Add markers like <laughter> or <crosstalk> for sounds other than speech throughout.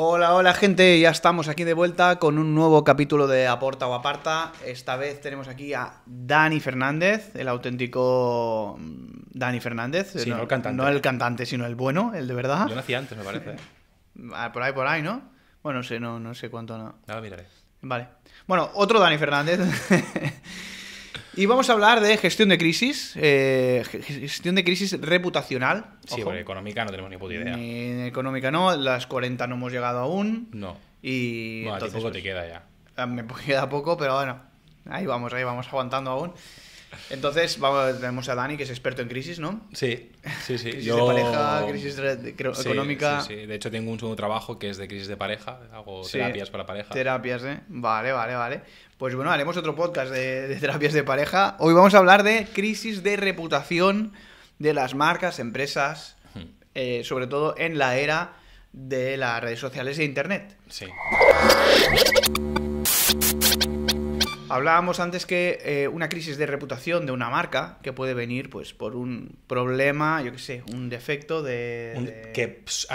Hola, hola gente, ya estamos aquí de vuelta con un nuevo capítulo de Aporta o Aparta. Esta vez tenemos aquí a Dani Fernández, el auténtico mm, Dani Fernández. Sí, no, el cantante. sino el bueno, el de verdad. Yo nací antes, me parece. <laughs> Ah, por ahí, por ahí, ¿no? Bueno, no sé, no, no sé cuánto. No. miraré. Vale. Bueno, otro Dani Fernández. <laughs> Y vamos a hablar de gestión de crisis, eh, gestión de crisis reputacional. Sí, porque económica no tenemos ni puta idea. económica no, las 40 no hemos llegado aún. No. Y a ti poco te queda ya. Pues, me <laughs> queda poco, pero bueno, ahí vamos, ahí vamos aguantando aún. Entonces, vamos, tenemos a Dani, que es experto en crisis, ¿no? Sí, sí, sí. crisis de pareja, crisis económica. Sí, sí, de hecho tengo un segundo trabajo que es de crisis de pareja, hago terapias para pareja. Terapias, ¿eh? Vale, vale, vale. Pues bueno, haremos otro podcast de, terapias de pareja. Hoy vamos a hablar de crisis de reputación de las marcas, empresas, hmm. eh, sobre todo en la era de las redes sociales e internet. Sí. Hablábamos antes que eh, una crisis de reputación de una marca que puede venir pues por un problema, yo qué sé, un defecto de... Que, pues,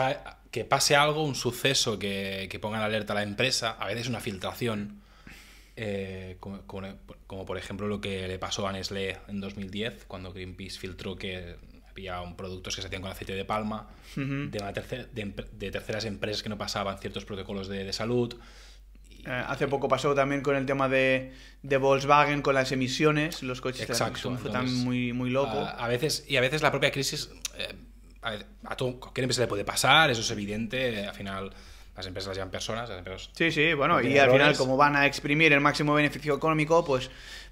que, pase algo, un suceso que, que ponga en alerta a la empresa, a veces una filtración, eh, como, por ejemplo lo que le pasó a Nestlé en 2010, cuando Greenpeace filtró que había un productos que se hacían con aceite de palma, de, de terceras empresas que no pasaban ciertos protocolos de, de salud. Eh, hace poco pasó también con el tema de, Volkswagen, con las emisiones, los coches Exacto, fue tan muy, muy loco. A, veces, y a veces la propia crisis, eh, a, cualquier empresa le puede pasar, eso es evidente, eh, al final las empresas las llevan personas, Sí, sí, bueno, y al final como van a exprimir el máximo beneficio económico, pues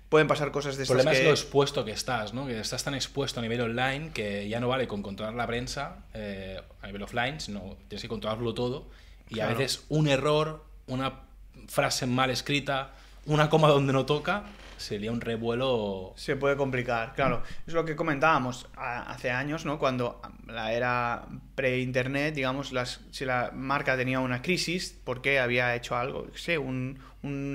pueden pasar cosas de estas El problema es lo expuesto que estás, ¿no? Que estás tan expuesto a nivel online que ya no vale con controlar la prensa a nivel offline, sino tienes que controlarlo todo y a veces un error, una frase mal escrita, una coma donde no toca, sería un revuelo. Se puede complicar, claro. Es lo que comentábamos hace años, ¿no? Cuando la era pre-internet, digamos, las, si la marca tenía una crisis, porque había hecho algo, sé, un,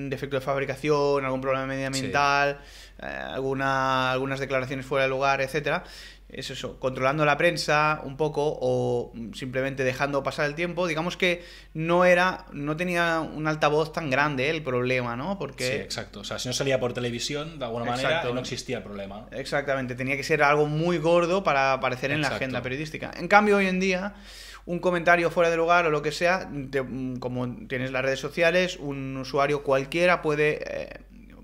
defecto de fabricación, algún problema medioambiental, eh, algunas declaraciones fuera de lugar, etc., es eso, controlando la prensa un poco o simplemente dejando pasar el tiempo, digamos que no era, no tenía un altavoz tan grande el problema, ¿no? Porque... Sí, exacto. O sea, si no salía por televisión, de alguna manera, no existía el problema. Exactamente, tenía que ser algo muy gordo para aparecer en la agenda periodística. En cambio, hoy en día, un comentario fuera de lugar o lo que sea, como tienes las redes sociales, un usuario cualquiera puede... Eh,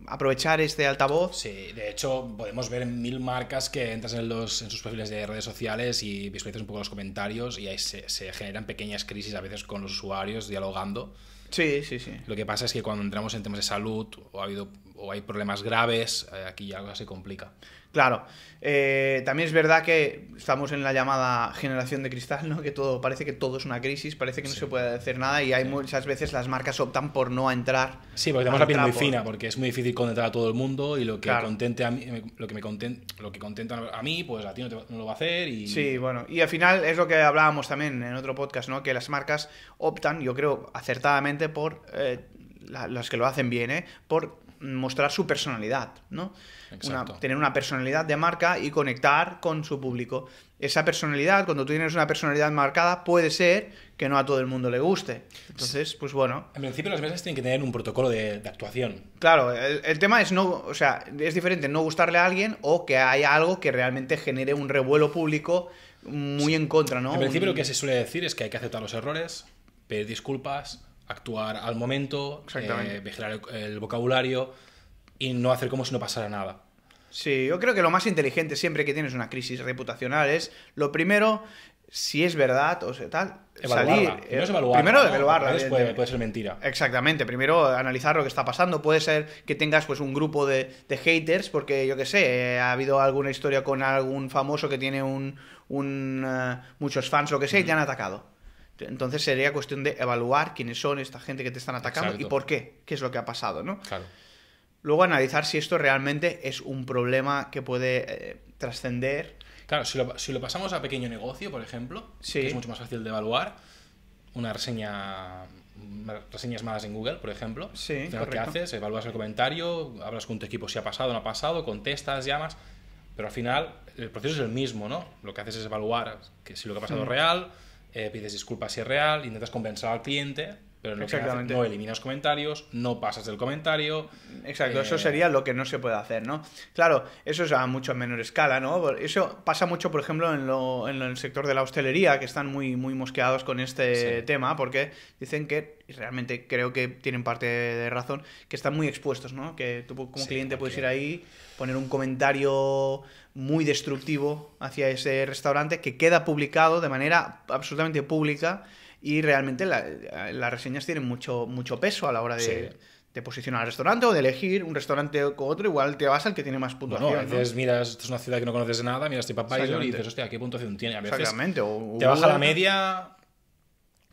aprovechar este altavoz. Sí, de hecho podemos ver mil marcas que entras en, los, en sus perfiles de redes sociales y visualizas un poco los comentarios y ahí se, se generan pequeñas crisis a veces con los usuarios dialogando. Sí, sí, sí. Lo que pasa es que cuando entramos en temas de salud, o ha habido o hay problemas graves, eh, aquí ya se complica. Claro, eh, también es verdad que estamos en la llamada generación de cristal, ¿no? Que todo parece que todo es una crisis, parece que no se puede hacer nada y hay muchas veces las marcas optan por no entrar. Sí, porque tenemos la piel muy fina, porque es muy difícil contentar a todo el mundo y lo que contente a mí, lo que me lo que contenta a mí, pues a ti no, lo va a hacer sí, bueno, y al final es lo que hablábamos también en otro podcast, ¿no? Que las marcas optan, yo creo acertadamente por eh, las que lo hacen bien, ¿eh? por mostrar su personalidad, ¿no? tener una personalidad de marca y conectar con su público. Esa personalidad, cuando tú tienes una personalidad marcada, puede ser que no a todo el mundo le guste. Entonces, pues bueno. En principio las mesas tienen que tener un protocolo de, actuación. Claro, el, tema es no, o sea, es diferente no gustarle a alguien o que haya algo que realmente genere un revuelo público muy en contra, ¿no? En principio lo que se suele decir es que hay que aceptar los errores, pedir disculpas, actuar al momento, eh, vigilar el, vocabulario y no hacer como si no pasara nada. Sí, yo creo que lo más inteligente siempre que tienes una crisis reputacional es, lo primero, si es verdad o sea, tal, evaluarla. salir. Primero, es eh, evaluarla, primero puede ser mentira. Exactamente, primero analizar lo que está pasando. Puede ser que tengas pues un grupo de, haters, porque yo qué sé, eh, ha habido alguna historia con algún famoso que tiene un, un muchos fans, lo que sea, y te han atacado entonces sería cuestión de evaluar quiénes son esta gente que te están atacando y por qué, qué es lo que ha pasado, ¿no? Luego analizar si esto realmente es un problema que puede eh, trascender. Claro, si lo, si lo, pasamos a pequeño negocio, por ejemplo, es mucho más fácil de evaluar, una reseña reseñas malas en Google, por ejemplo. Sí, lo que haces, evalúas el comentario, hablas con tu equipo si ha pasado o no ha pasado, contestas, llamas, pero al final el proceso es el mismo, ¿no? Lo que haces es evaluar que si lo que ha pasado es real, eh, pides disculpas si es real, intentas compensar al cliente no, Exactamente. no eliminas comentarios, no pasas del comentario. Exacto, eso eh, sería lo que no se puede hacer, ¿no? Claro, eso es a mucho menor escala, ¿no? Eso pasa mucho, por ejemplo, en, lo, en el sector de la hostelería, que están muy, muy mosqueados con este tema, porque dicen que, y realmente creo que tienen parte de razón, que están muy expuestos, ¿no? Que tú como cliente puedes ir ahí, poner un comentario muy destructivo hacia ese restaurante que queda publicado de manera absolutamente pública y realmente eh, las reseñas tienen mucho, mucho peso a la hora de, posicionar al restaurante o de elegir un restaurante con otro, igual te vas al que tiene más puntuación. ¿no? a miras, esto es una ciudad que no conoces nada, miras papá y dices, hostia, ¿qué puntuación tiene? A veces te baja la media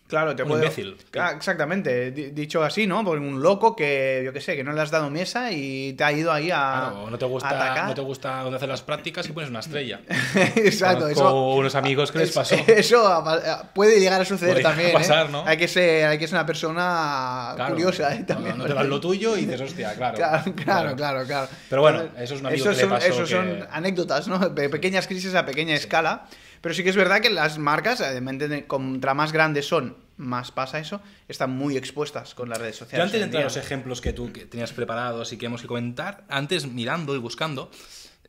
Claro, te un puedo... imbécil. Ah, exactamente, dicho así, ¿no? Por un loco que, yo qué sé, que no le has dado mesa y te ha ido ahí a. Claro, no te gusta, no te gusta donde hacer las prácticas y pones una estrella. <laughs> Exacto, Conozco eso. unos amigos que les pasó. <laughs> Eso eh, puede llegar a suceder también. ¿eh? ¿no? Hay que ser, hay que ser una persona curiosa, ¿eh? También. No, te lo tuyo y dices, hostia, claro. <laughs> claro, claro, claro, Pero bueno, eso es un amigo eso que son, le Eso son anécdotas, ¿no? Pequeñas crisis a pequeña escala. Pero sí que es verdad que las marcas, además, contra más grandes son, más pasa eso, están muy expuestas con las redes sociales. Yo antes de entrar los ejemplos que tú que tenías preparados y que hemos que comentar, antes mirando y buscando,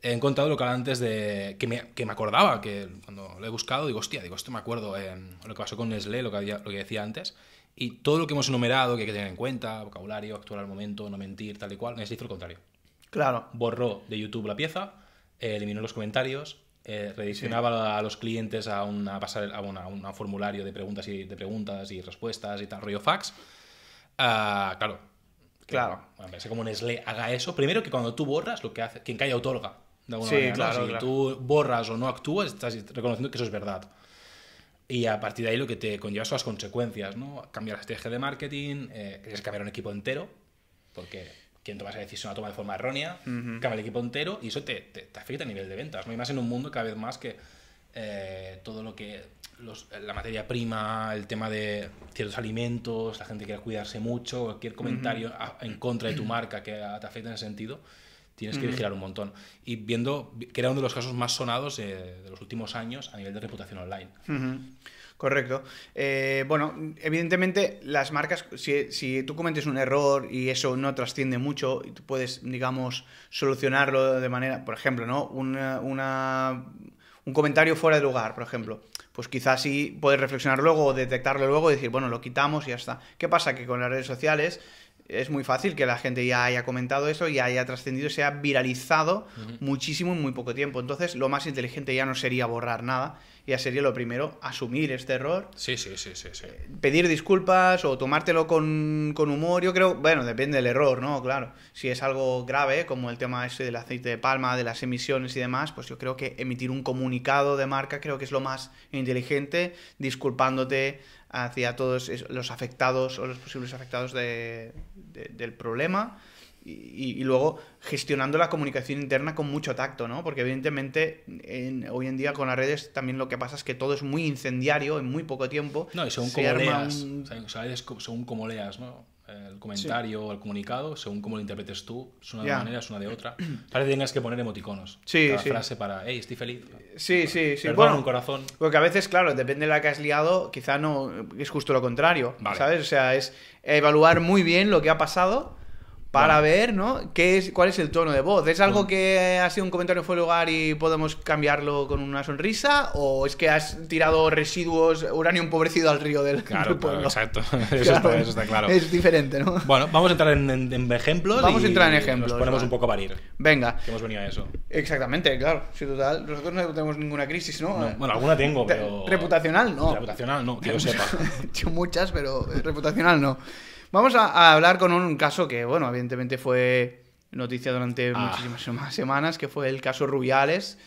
he encontrado lo que antes de. Que me, acordaba, que cuando lo he buscado, digo, hostia, digo, esto me acuerdo, em, lo que pasó con Nestlé, lo que, había, lo que decía antes. Y todo lo que hemos enumerado, que hay que tener en cuenta, vocabulario, actuar al momento, no mentir, tal y cual, Nestlé hizo lo contrario. Claro. Borró de YouTube la pieza, eliminó los comentarios, eh, a los clientes a, pasar a un formulario de preguntas y de preguntas y respuestas y tal, rollo fax. Ah, claro. Claro. Me como Nestlé haga eso. Primero que cuando tú borras, lo que hace, quien calla otorga. De alguna manera, claro, Si tú borras o no actúas, estás reconociendo que eso es verdad. Y a partir de ahí lo que te conlleva son las consecuencias, ¿no? Cambiar la estrategia de marketing, eh, cambiar un equipo entero, porque quien toma esa decisión la toma de forma errónea, cambia el equipo entero y eso te, te, afecta a nivel de ventas. ¿no? más en un mundo cada vez más que eh, todo lo que. la materia prima, el tema de ciertos alimentos, la gente quiere cuidarse mucho, cualquier comentario en contra de tu marca que te afecta en ese sentido, tienes que vigilar un montón. Y viendo que era uno de los casos más sonados eh, de los últimos años a nivel de reputación online. Correcto. Eh, bueno, evidentemente las marcas, si, tú comentes un error y eso no trasciende mucho, y tú puedes, digamos, solucionarlo de manera, por ejemplo, ¿no? un comentario fuera de lugar, por ejemplo. Pues quizás sí puedes reflexionar luego o detectarlo luego y decir, bueno, lo quitamos y ya está. ¿Qué pasa? Que con las redes sociales es muy fácil que la gente ya haya comentado eso, y haya trascendido, se ha viralizado muchísimo en muy poco tiempo. Entonces, lo más inteligente ya no sería borrar nada ya sería lo primero asumir este error. Sí, sí, sí, sí. sí. Eh, pedir disculpas o tomártelo con, humor, yo creo, bueno, depende del error, ¿no? Claro, si es algo grave, como el tema ese del aceite de palma, de las emisiones y demás, pues yo creo que emitir un comunicado de marca creo que es lo más inteligente, disculpándote hacia todos los afectados o los posibles afectados del problema y, luego gestionando la comunicación interna con mucho tacto, ¿no? Porque evidentemente hoy en día con las redes también lo que pasa es que todo es muy incendiario en muy poco tiempo. No, y según se como leas, como leas, ¿no? El comentario, o el comunicado, según cómo lo interpretes tú, es una de una manera, es una de otra. Parece <clears throat> que tengas que poner emoticonos. Sí, sí. frase para, hey, estoy feliz. Sí, sí, sí. un corazón. Porque a veces, claro, depende de la que has liado, quizá no es justo lo contrario, ¿sabes? O sea, es evaluar muy bien lo que ha pasado para ver, ¿no? ¿Qué es, ¿Cuál es el tono de voz? ¿Es algo que ha sido un comentario de lugar y podemos cambiarlo con una sonrisa? ¿O es que has tirado residuos, uranio empobrecido al río del, pueblo? Claro, exacto. <laughs> Eso, Está, claro. Es diferente, ¿no? Bueno, vamos a entrar en, ejemplos. Vamos a entrar en ejemplos. Nos ponemos un poco a parir. Venga. hemos venido a eso. Exactamente, claro. Sí, total. Nosotros no tenemos ninguna crisis, ¿no? bueno, alguna tengo, pero. Reputacional, no. Reputacional, no, que yo sepa. <laughs> Muchas, pero eh, reputacional, no. Vamos a, hablar con un caso que, bueno, evidentemente fue noticia durante ah. muchísimas semanas, que fue el caso Rubiales.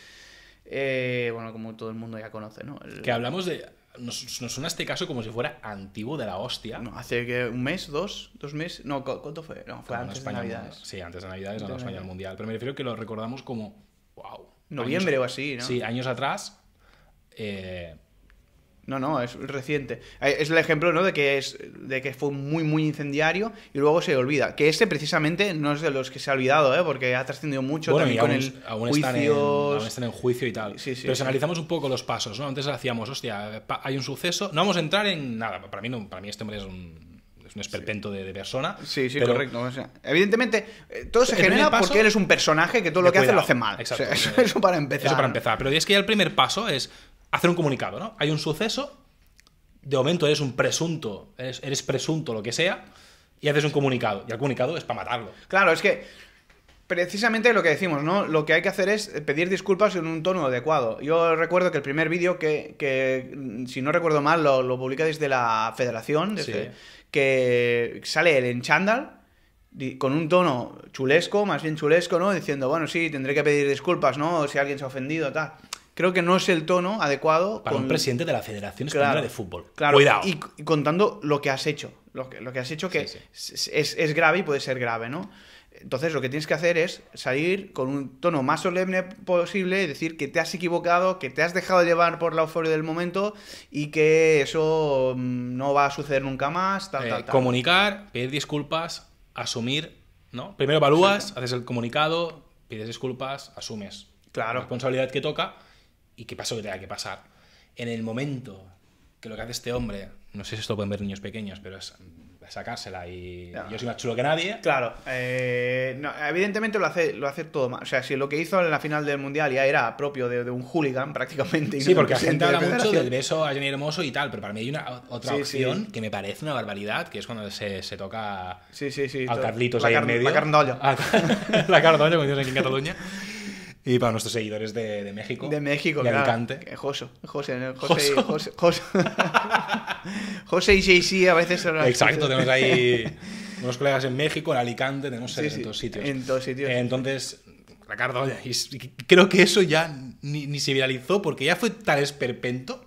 Eh, bueno, como todo el mundo ya conoce, ¿no? Que hablamos de... Nos, suena este caso como si fuera antiguo de la hostia. No, hace que un mes, dos, dos meses. No, ¿cuánto fue? No, fue antes de Navidades. Sí, antes de Navidades, antes España Mundial. Pero me refiero que lo recordamos como. ¡Wow! Noviembre o así, ¿no? Sí, años atrás. Eh, no, no, es reciente. Eh, es el ejemplo, ¿no? De que es de que fue muy muy incendiario y luego se olvida. Que este precisamente no es de los que se ha olvidado, ¿eh? Porque ha trascendido mucho bueno, también el están, en, en juicio y tal. Pero si analizamos un poco los pasos, ¿no? Antes hacíamos, hostia, hay un suceso, no vamos a entrar en nada. Para mí no, para mí este hombre es un es perpento de, persona. Sí, sí, correcto. evidentemente, eh, todo se genera porque eres un personaje que todo lo que hace lo hace mal. eso, para empezar. Eso para empezar. Pero es que ya el primer paso es hacer un comunicado, ¿no? Hay un suceso, de momento eres un presunto, eres presunto lo que sea, y haces un comunicado. Y el comunicado es para matarlo. Claro, es que precisamente lo que decimos, ¿no? Lo que hay que hacer es pedir disculpas en un tono adecuado. Yo recuerdo que el primer vídeo que, mm, si no recuerdo mal, lo, publica desde la federación, que sale el en chándal con un tono chulesco, más bien chulesco, ¿no? Diciendo, bueno, sí, tendré que pedir disculpas, ¿no? Si alguien se ha ofendido, tal. Creo que no es el tono adecuado. Para un presidente de la Federación Española de Fútbol. Claro, Cuidado. Y, contando lo que has hecho. Lo que, has hecho que Es, es, grave y puede ser grave, ¿no? Entonces lo que tienes que hacer es salir con un tono más solemne posible decir que te has equivocado, que te has dejado llevar por la euforia del momento y que eso mm, no va a suceder nunca más. Eh, tal, Comunicar, pedir disculpas, asumir, ¿no? Primero evalúas, haces el comunicado, pides disculpas, asumes. Claro. La responsabilidad que toca y qué pasó que tenga que pasar. En el momento que lo que hace este hombre, no sé si esto pueden ver niños pequeños, pero es sacársela y yo soy más chulo que nadie. Claro, eh, evidentemente lo hace, lo hace todo más O sea, si lo que hizo en la final del Mundial ya era propio de, un hooligan prácticamente. sí, porque la gente habla mucho del beso a Jenny Hermoso y tal, pero para mí hay una otra opción que me parece una barbaridad, que es cuando se, se toca sí, al Carlitos la ahí en medio. <laughs> La Cardollo. la como aquí en Cataluña. <laughs> Y para nuestros seguidores de, de México. De México, de Alicante. José, José, José, <laughs> José, José, y JC a veces son Exacto, tenemos ahí <laughs> unos colegas en México, en Alicante, tenemos en todos sitios. En todos sitios. Entonces, Ricardo, creo que eso ya ni, ni se viralizó porque ya fue tal esperpento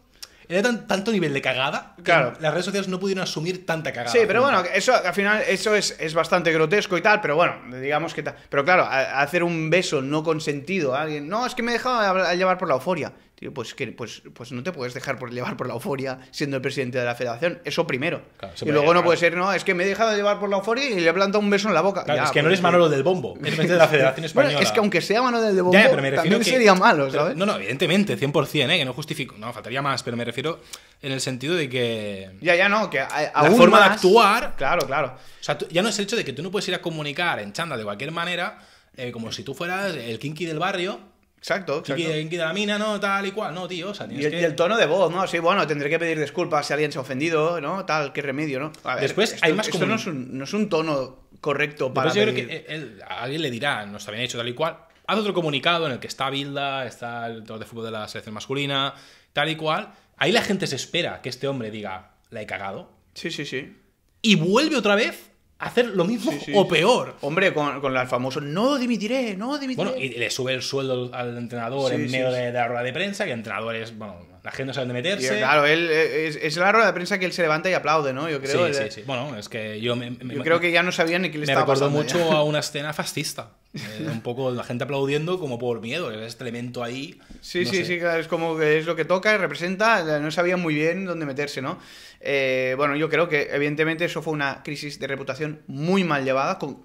era tanto nivel de cagada claro. las redes sociales no pudieron asumir tanta cagada. Sí, pero bueno, eso al final eso es, bastante grotesco y tal, pero bueno, digamos que tal. Pero claro, hacer un beso no consentido a alguien. No, es que me he dejado llevar por la euforia. Tío, pues, que, pues, pues no te puedes dejar por llevar por la euforia siendo el presidente de la federación. Eso primero. y luego no puede ser, no, es que me he dejado llevar por la euforia y le he plantado un beso en la boca. es que no pues eres Manolo del Bombo, presidente de la Federación Española. <laughs> Bueno, es que aunque sea Manolo del Bombo, sería malo, ¿sabes? no, no, evidentemente, 100%, ¿eh? que no justifico, no, faltaría más, pero me refiero en el sentido de que... Ya, ya, no, que a, La forma de actuar... Claro, claro. O sea, ya no es el hecho de que tú no puedes ir a comunicar en chanda de cualquier manera, eh, como si tú fueras el kinky del barrio Exacto, exacto. ¿Quién quita la mina? No, tal y cual. No, tío, y el, tono de voz, ¿no? Sí, bueno, tendré que pedir disculpas si alguien se ha ofendido, ¿no? Tal, qué remedio, ¿no? Después hay más Esto no es, un, tono correcto para creo que alguien le dirá, no está bien hecho, tal y cual. Haz otro comunicado en el que está Bilda, está el torneo de fútbol de la selección masculina, tal y cual. Ahí la gente se espera que este hombre diga, la he cagado. Sí, sí, sí. Y vuelve otra vez hacer lo mismo o peor. Hombre, con, con el famoso no dimitiré, no dimitiré. Bueno, y le sube el sueldo al entrenador en medio de, la rueda de prensa, que entrenadores, entrenador bueno, la gente no sabe dónde meterse. claro, eh, es, es, la rueda de prensa que él se levanta y aplaude, ¿no? Yo creo. Sí, sí, sí. Bueno, es que yo. Me, yo creo que ya no sabía ni qué le estaba pasando. Me recordó mucho a <laughs> una escena fascista. Eh, un poco la gente aplaudiendo como por miedo, este elemento ahí. Sí, sí, sí, es como que es lo que toca representa, no sabía muy bien dónde meterse, ¿no? Eh, bueno, yo creo que evidentemente eso fue una crisis de reputación muy mal llevada, con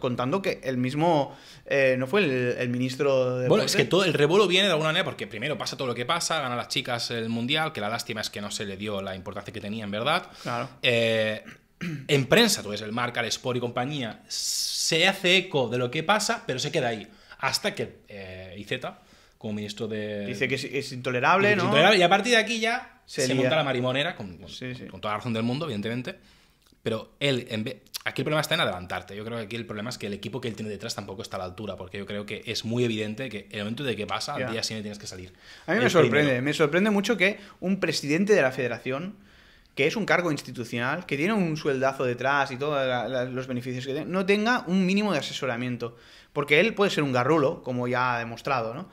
contando que el mismo, eh, no fue el, ministro de... Bueno, es que todo el revuelo viene de alguna manera porque primero pasa todo lo que pasa, ganan las chicas el Mundial, que la lástima es que no se le dio la importancia que tenía en verdad. Claro. Eh, <clears throat> en prensa, tú ves el Marca, el Sport y compañía, se hace eco de lo que pasa, pero se queda ahí. Hasta que eh, IZ, como ministro de... Dice que es, intolerable, ¿no? intolerable, y a partir de aquí ya se, monta la marimonera, con, con toda la razón del mundo, evidentemente. Pero él, en vez, Aquí el problema está en adelantarte. Yo creo que aquí el problema es que el equipo que él tiene detrás tampoco está a la altura, porque yo creo que es muy evidente que el momento de que pasa, al día siguiente tienes que salir. A mí me sorprende, me sorprende mucho que un presidente de la federación, que es un cargo institucional, que tiene un sueldazo detrás y todos los beneficios que tiene, no tenga un mínimo de asesoramiento. Porque él puede ser un garrulo, como ya ha demostrado, ¿no?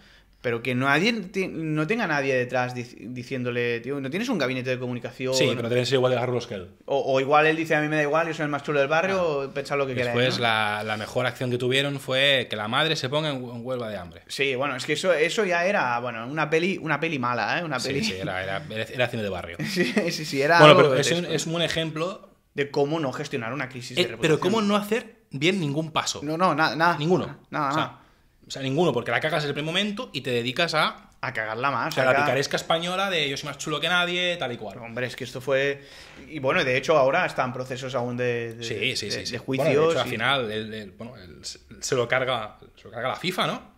pero que nadie no tenga nadie detrás diciéndole, tío, no tienes un gabinete de comunicación. Sí, pero tienes igual de garros que él. O, igual él dice, a mí me da igual, yo soy el más chulo del barrio, ah. lo que quieras. Después, la, la, mejor acción que tuvieron fue que la madre se ponga en, huelga de hambre. Sí, bueno, es que eso, eso ya era, bueno, una peli, una peli mala, ¿eh? Una peli... Sí, sí, era, era, cine de barrio. <laughs> sí, sí, sí, era. Bueno, pero es un, es un ejemplo. De cómo no gestionar una crisis de eh, reputación. Pero cómo no hacer bien ningún paso. No, no, nada. nada Ninguno. Nada, nada. O sea, ninguno, porque la cagas en el primer momento y te dedicas a... A cagarla más. O sea, la picaresca española de yo soy más chulo que nadie, tal y cual. Hombre, es que esto fue... Y bueno, de hecho ahora están procesos aún de, de, juicios. al final bueno, se, lo carga, se lo carga la FIFA, ¿no?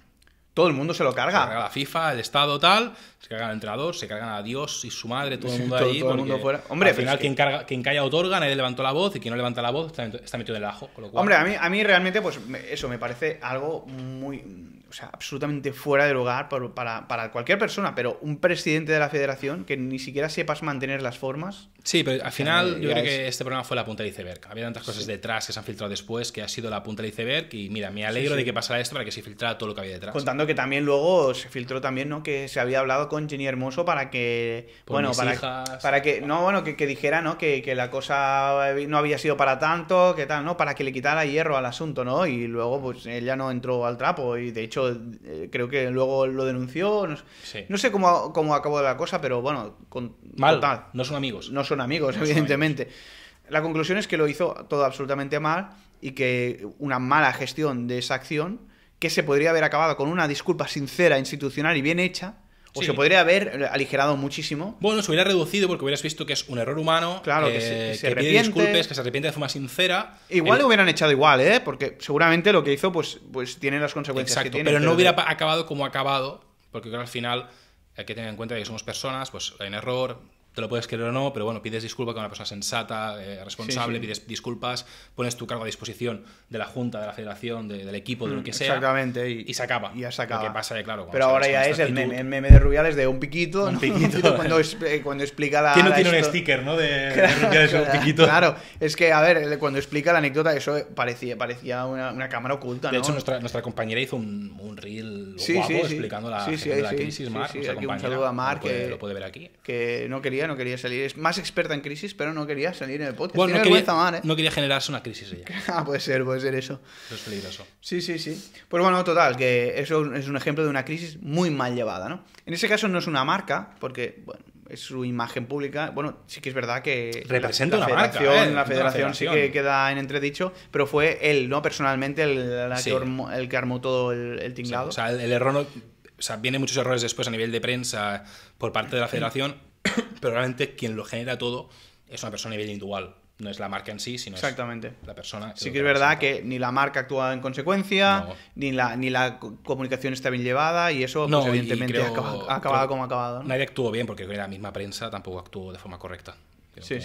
todo el mundo se lo carga. Se carga la FIFA, el Estado, tal, se carga al entrenador, se cargan a Dios y su madre, todo el mundo ahí. Todo el mundo fuera. Hombre, al final, pues quien, carga, quien calla otorga, nadie levantó la voz y quien no levanta la voz está, metido en el ajo. Hombre, a mí, a mí realmente, pues eso me parece algo muy o sea, absolutamente fuera de lugar para, cualquier persona, pero un presidente de la federación que ni siquiera sepas mantener las formas. Sí, pero al final eh, yo creo que este programa fue la punta del iceberg. Había tantas cosas detrás que se han filtrado después que ha sido la punta del iceberg y mira, me alegro de que pasara esto para que se filtrara todo lo que había detrás. Contando que también luego se filtró también, ¿no? Que se había hablado con Jenny Hermoso para que... bueno, para, que... No, bueno, que, dijera, ¿no? Que, que, la cosa no había sido para tanto, que tal, ¿no? Para que le quitara hierro al asunto, ¿no? Y luego pues ella no entró al trapo y de hecho eh, creo que luego lo denunció. No, sé cómo, cómo, acabó la cosa, pero bueno, con, Mal, no son amigos. No son amigos, evidentemente. La conclusión es que lo hizo todo absolutamente mal y que una mala gestión de esa acción, que se podría haber acabado con una disculpa sincera, institucional y bien hecha, o se podría haber aligerado muchísimo. Bueno, se hubiera reducido porque hubieras visto que es un error humano. Claro, que, eh, se, arrepiente. que que se arrepiente de forma sincera. Igual eh, lo hubieran echado igual, ¿eh? Porque seguramente lo que hizo, pues, pues tiene las consecuencias Exacto, que tiene. Pero, pero no hubiera acabado como ha acabado, porque creo que al final hay que tener en cuenta que somos personas, pues hay un error, te lo puedes creer o no, pero bueno, pides disculpas con una persona sensata, eh, responsable, pides disculpas, pones tu cargo a disposición de la Junta, de la Federación, del equipo, de lo mm, que sea. Exactamente. Y, se acaba. Y ya se acaba. que pasa, claro. Pero ahora ya es el meme, de Rubiales de un piquito. <laughs> Un piquito. <laughs> cuando, eh, cuando, explica la. ¿Quién no tiene un sticker, no? De, <laughs> claro, Rubiales un piquito. Claro, es que, a ver, cuando explica la anécdota, eso parecía, parecía una, cámara oculta. De hecho, nuestra, nuestra compañera hizo un, un reel guapo explicando la, la crisis. un saludo a Marc que lo puede ver aquí. Que no quería no quería salir. Es más experta en crisis, pero no quería salir en el podcast. ¿eh? no quería, generarse una crisis ella. <laughs> Ah, puede ser, puede ser eso. Eso es peligroso. Sí, sí, sí. Pues bueno, total, que eso es un ejemplo de una crisis muy mal llevada, ¿no? En ese caso no es una marca, porque, es su imagen pública. Bueno, sí que es verdad que. Representa ¿eh? la, una federación, marca, la, federación sí que queda en entredicho, pero fue él, ¿no? Personalmente, el, que, armó, todo el, tinglado. o sea, el, error. o sea, muchos errores después a nivel de prensa por parte de la <clears throat> federación, <coughs> pero realmente quien lo genera todo es una persona a nivel individual. No es la marca en sí, sino Exactamente. Es la persona. sí que es verdad que ni la marca actuado en consecuencia, ni, la, ni la comunicación está bien llevada y eso pues, no, evidentemente ha acabado, como ha acabado. Nadie actuó bien porque la misma prensa tampoco actuó de forma correcta.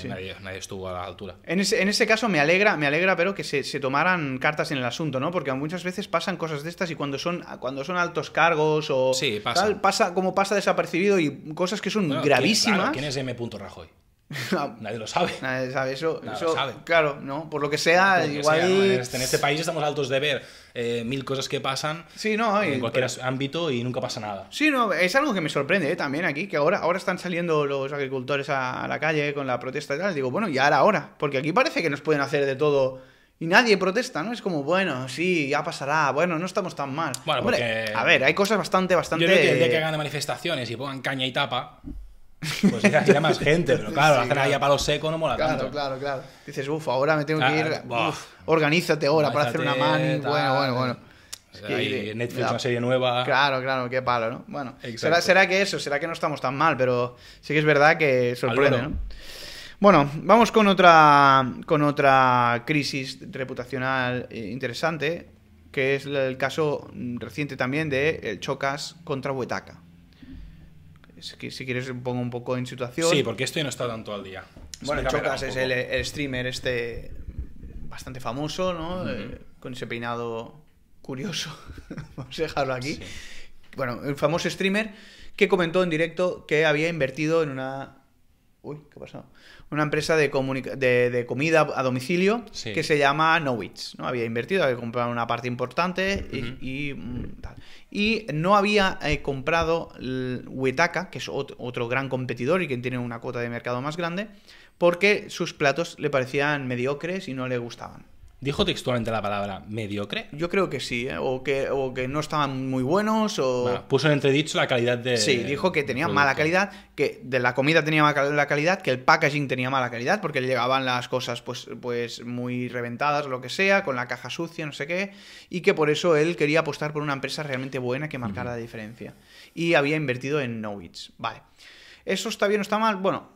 Nadie, nadie, estuvo a la altura. En ese, en ese, caso me alegra, me alegra, pero que se, se, tomaran cartas en el asunto, ¿no? Porque muchas veces pasan cosas de estas y cuando son, cuando son altos cargos o pasa. tal, pasa como pasa desapercibido y cosas que son gravísimas. ¿quién, es M. Rajoy? <laughs> Nadie lo sabe. Nadie sabe eso. Claro, ¿no? Por lo que sea, igual. en este, este país estamos altos de ver eh, mil cosas que pasan no, en cualquier ámbito y nunca pasa nada. Sí, no, es algo que me sorprende eh, también aquí, que ahora, ahora están saliendo los agricultores a, la calle con la protesta y tal. Digo, bueno, ya era hora, porque aquí parece que nos pueden hacer de todo. Y nadie protesta, ¿no? Es como, bueno, sí, ya pasará, bueno, no estamos tan mal. Bueno, A ver, hay cosas bastante, bastante... Yo creo que el día que hagan manifestaciones y pongan caña y tapa, pues ya más gente, pero claro, <laughs> sí, hacer claro. ahí a palo seco no mola claro, tanto. Claro, claro, claro. Dices, uff, ahora me tengo que ir. Uf, organízate ahora para hacer una mani. bueno, bueno, bueno. Netflix, una serie nueva. Claro, claro, qué palo, ¿no? Bueno, será, que eso, será que no estamos tan mal, pero sí que es verdad que sorprende, ¿no? Bueno, vamos con otra, con otra crisis reputacional eh, interesante, que es el caso reciente también de eh, Chocas contra Huetaca. Si, quieres, pongo un poco en situación. Sí, porque esto ya no está tanto al día. Bueno, Chocas es el, streamer este bastante famoso, ¿no? Eh, con ese peinado curioso. <laughs> Vamos a dejarlo aquí. Bueno, el famoso streamer que comentó en directo que había invertido en una. Uy, ¿qué ha pasado? una empresa de, comida a domicilio que se llama Nowitz. ¿no? Había invertido, había comprado una parte importante y, mm, tal. y no había eh, comprado Huetaca, que es otro, otro, gran competidor y que tiene una cuota de mercado más grande, porque sus platos le parecían mediocres y no le gustaban. ¿Dijo textualmente la palabra mediocre? Yo creo que sí, ¿eh? o, que, que no estaban muy buenos, o... puso en entredicho la calidad de... Sí, dijo que tenía mala calidad, que de la comida tenía mala calidad, que el packaging tenía mala calidad, porque le llegaban las cosas pues, pues muy reventadas, lo que sea, con la caja sucia, no sé qué, y que por eso él quería apostar por una empresa realmente buena que marcara la diferencia. Y había invertido en Novitz, vale. ¿Eso está bien o está mal? Bueno,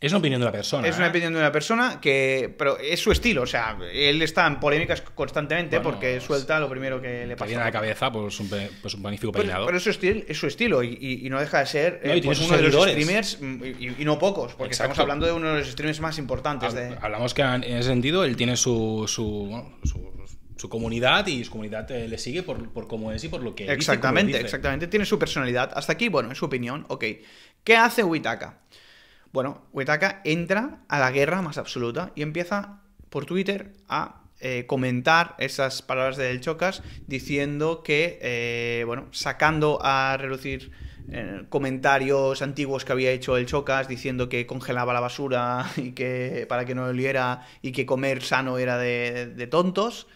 es una opinión de una persona. Es una ¿eh? opinión de una persona que. Pero es su estilo, o sea, él está en polémicas constantemente porque suelta lo primero que le pasa. Tiene a la cabeza pues un, pues un magnífico peinado. Pero, es, su estilo, es su estilo y, no deja de ser eh, pues, uno de los streamers, mm, y, no pocos, porque estamos hablando de uno de los streamers más importantes. Hablamos que en ese sentido él tiene su, su, su comunidad y su comunidad eh, le sigue por, por cómo es y por lo que Exactamente, dice, exactamente. Tiene su personalidad. Hasta aquí, bueno, es su opinión. Ok. ¿Qué hace Witaka? Bueno, Huetaca entra a la guerra más absoluta y empieza por Twitter a eh, comentar esas palabras de Del Chocas diciendo que, eh, bueno, sacando a relucir eh, comentarios antiguos que había hecho el Chocas diciendo que congelaba la basura <laughs> y que para que no oliera y que comer sano era de, de tontos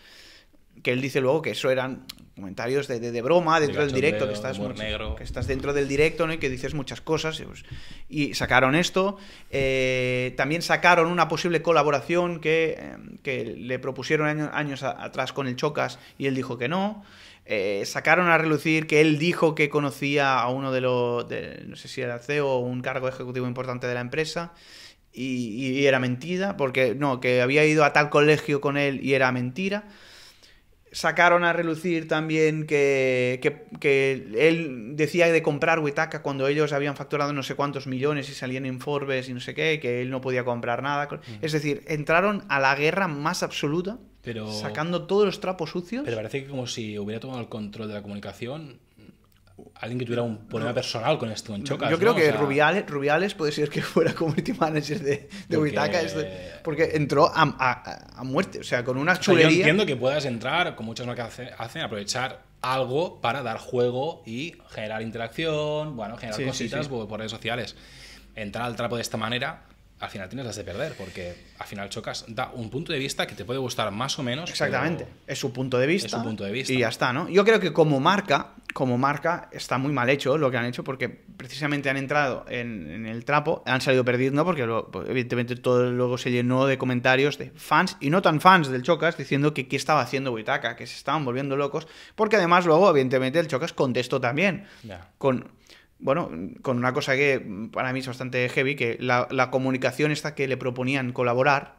que él dice luego que eso eran comentarios de, broma dentro del directo, que estás, que estás dentro del directo y que dices muchas cosas. Y, pues, sacaron esto. Eh, también sacaron una posible colaboración que, em, le propusieron años, atrás con el Chocas y él dijo que no. Eh, sacaron a relucir que él dijo que conocía a uno de los, no sé si era CEO o un cargo ejecutivo importante de la empresa. Y, y, era mentira, porque no, que había ido a tal colegio con él y era mentira sacaron a relucir también que, que, él decía de comprar Huitaca cuando ellos habían facturado no sé cuántos millones y salían en Forbes y no sé qué, que él no podía comprar nada. Es decir, entraron a la guerra más absoluta, sacando todos los trapos sucios. Pero parece que como si hubiera tomado el control de la comunicación alguien que tuviera un problema personal con esto, en Chocas. Yo creo que Rubiales, Rubiales puede ser que <laughs> fuera community manager de, de porque... porque entró a, muerte, o sea, con una chulería. yo entiendo que puedas entrar, como muchas marcas hacen, aprovechar algo para dar juego y generar interacción, bueno, generar cositas Por, por redes sociales. Entrar al trapo de esta manera, al final tienes las de perder, porque al final Chocas da un punto de vista que te puede gustar más o menos. Exactamente, es su punto de vista. Es su punto de vista. Y ya está, ¿no? Yo creo que como marca, como marca está muy mal hecho lo que han hecho porque precisamente han entrado en, el trapo, han salido perdiendo porque pues, evidentemente todo luego se llenó de comentarios de fans y no tan fans del Chocas diciendo que qué estaba haciendo Buitaca, que se estaban volviendo locos, porque además luego evidentemente el Chocas contestó también con... Bueno, con una cosa que para mí es bastante heavy, que la, comunicación esta que le proponían colaborar,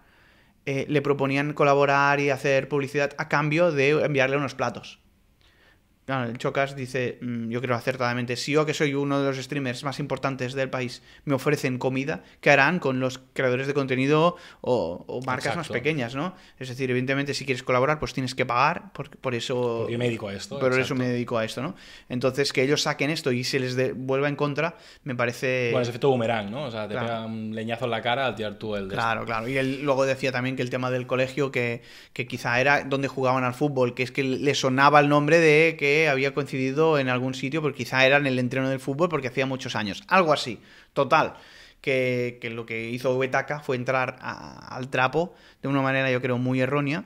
eh, le proponían colaborar y hacer publicidad a cambio de enviarle unos platos. Claro, el Chocas dice, mm, yo creo acertadamente, si yo que soy uno de los streamers más importantes del país me ofrecen comida, ¿qué harán con los creadores de contenido o, marcas más pequeñas, no? Es decir, evidentemente si quieres colaborar pues tienes que pagar, por, por eso... Porque me dedico a esto. Por eso me dedico a esto, ¿no? Entonces que ellos saquen esto y se les devuelva en contra me parece... Bueno, es efecto boomerang, ¿no? O sea, te pega un leñazo en la cara al tirar tú el... claro, claro. Y él luego decía también que el tema del colegio, que, que quizá era donde jugaban al fútbol, que es que le sonaba el nombre de que había coincidido en algún sitio, porque quizá era en el entreno del fútbol, porque hacía muchos años. Algo así. Total. Que, lo que hizo Betaca fue entrar al trapo de una manera, yo creo, muy errónea.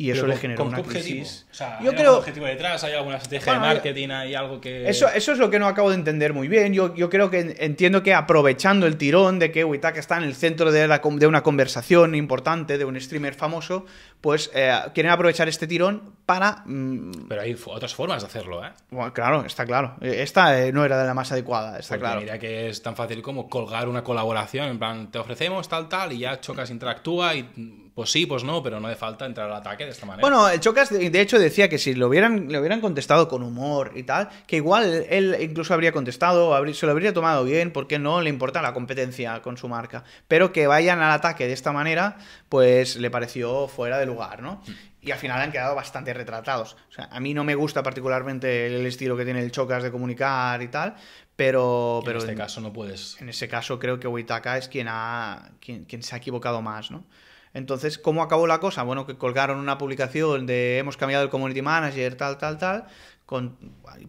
Y eso le generó una crisis. O sea, hay creo... objetivo detrás? ¿Hay alguna estrategia de marketing? ¿Hay algo que...? Eso, eso es lo que no acabo de entender muy bien. Yo, creo que entiendo que aprovechando el tirón de que Witak está en el centro de, una conversación importante de un streamer famoso, pues eh, quieren aprovechar este tirón para... Mm, Pero hay otras formas de hacerlo, ¿eh? claro, está claro. Esta eh, no era de la más adecuada, está claro. Mira que es tan fácil como colgar una colaboración, en plan, te ofrecemos tal, tal, y ya chocas, interactúa y mm, pues sí, pues no, pero no hace falta entrar al ataque de esta manera. Bueno, el Chocas de hecho decía que si lo hubieran, hubieran contestado con humor y tal, que igual él incluso habría contestado, se lo habría tomado bien, porque no le importa la competencia con su marca. Pero que vayan al ataque de esta manera, pues le pareció fuera de lugar, ¿no? Mm. y al final han quedado bastante retratados. O sea, a mí no me gusta particularmente el estilo que tiene el Chocas de comunicar y tal, pero... pero este en este caso no puedes. En ese caso creo que Waitaka es quien, ha, quien, quien se ha equivocado más, ¿no? Entonces, ¿cómo acabó la cosa? Bueno, que colgaron una publicación de hemos cambiado el community manager, tal, tal, tal, con,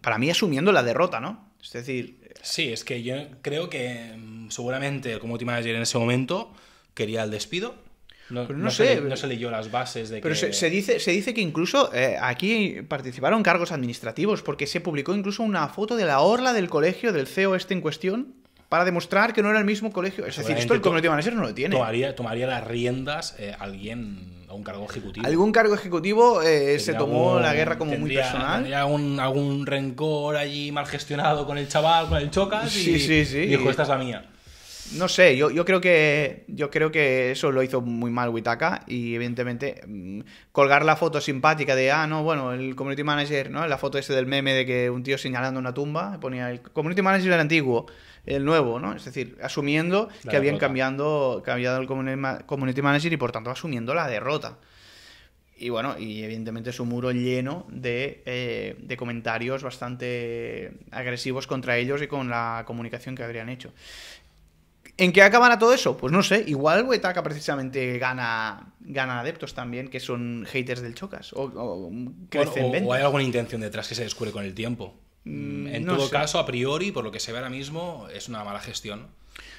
para mí asumiendo la derrota, ¿no? Es decir... Sí, es que yo creo que mm, seguramente el community manager en ese momento quería el despido. No, sé. no se leyó las bases de pero que... se, se, dice, se dice que incluso eh, aquí participaron cargos administrativos, porque se publicó incluso una foto de la orla del colegio del CEO este en cuestión para demostrar que no era el mismo colegio. Es decir, esto el community manager no lo tiene. Tomaría, las riendas eh, alguien alguien, un cargo ejecutivo. Algún cargo ejecutivo eh, se tomó la guerra como muy personal. Tendría algún rencor allí mal gestionado con el chaval, con el chocas. Y sí, sí, Dijo, esta es la mía. No sé, yo, yo, creo que yo creo que eso lo hizo muy mal Witaka y evidentemente mm, colgar la foto simpática de ah no, bueno, el community manager, ¿no? La foto ese del meme de que un tío señalando una tumba, ponía el community manager del antiguo el nuevo, ¿no? Es decir, asumiendo que habían cambiado cambiado el community manager y por tanto asumiendo la derrota. Y bueno, y evidentemente es un muro lleno eh, de, comentarios bastante agresivos contra ellos y con la comunicación que habrían hecho. ¿En qué acabará todo eso? Pues no sé, igual Wetaka precisamente gana, gana adeptos también, que son haters del Chocas, o, o o hay alguna intención detrás que se descubre con el tiempo. Mm, en todo caso, a priori, por lo que se ve ahora mismo, es una mala gestión.